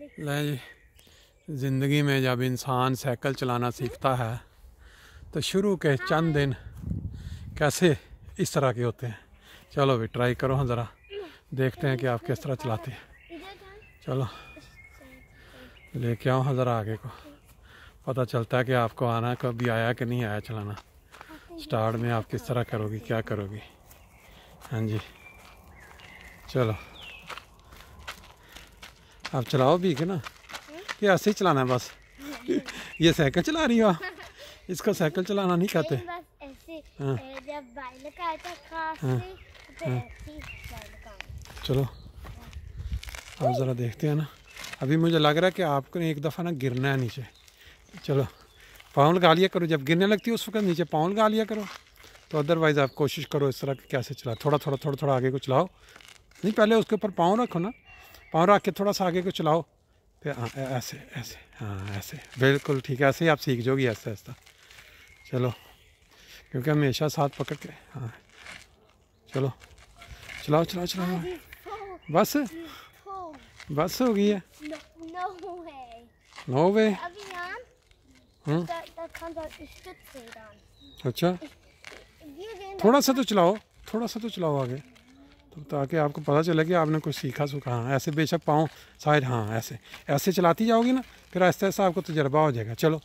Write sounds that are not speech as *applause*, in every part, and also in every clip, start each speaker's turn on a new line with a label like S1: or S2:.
S1: लें जी ज़िंदगी में जब इंसान साइकिल चलाना सीखता है तो शुरू के चंद दिन कैसे इस तरह के होते हैं चलो भी ट्राई करो हम हाँ ज़रा देखते हैं कि आप किस तरह चलाते हैं चलो लेके आओ हम हाँ ज़रा आगे को पता चलता है कि आपको आना कभी आया कि नहीं आया चलाना स्टार्ट में आप किस तरह करोगी क्या करोगी हाँ जी चलो आप चलाओ भी के ना कि ऐसे ही चलाना है बस *laughs* ये साइकिल चला रही हो आप इसको साइकिल चलाना नहीं कहते हाँ। हाँ।
S2: तो
S1: हाँ। चलो आप ज़रा देखते हैं ना अभी मुझे लग रहा है कि आपको एक दफ़ा ना गिरना है नीचे चलो पाँव लगा लिया करो जब गिरने लगती है उस वक्त नीचे पाँव लगा लिया करो तो अदरवाइज़ आप कोशिश करो इस तरह के कैसे चला थोड़ा थोड़ा थोड़ा थोड़ा आगे को चलाओ नहीं पहले उसके ऊपर पाँव रखो ना पाँव रख के थोड़ा सा आगे को चलाओ फिर तो, हाँ, ऐसे ऐसे हाँ ऐसे बिल्कुल ठीक है ऐसे ही आप सीख जाओगी ऐसा ऐसा चलो क्योंकि हमेशा साथ पकड़ के हाँ चलो चलाओ चलाओ चलाओ बस
S2: बस हो गई है नो वे
S1: हम्म। अच्छा थोड़ा सा तो चलाओ थोड़ा सा तो चलाओ आगे तो ताकि आपको पता चले कि आपने कुछ सीखा सूखा हाँ ऐसे बेशक पाओ शायद हाँ ऐसे ऐसे चलाती जाओगी ना फिर ऐसे ऐसा आपको तजर्बा हो जाएगा चलो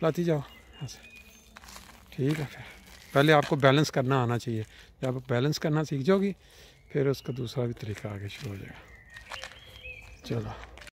S1: चलाती जाओ ऐसे ठीक है फिर पहले आपको बैलेंस करना आना चाहिए जब बैलेंस करना सीख जाओगी फिर उसका दूसरा भी तरीका आगे शुरू हो जाएगा चलो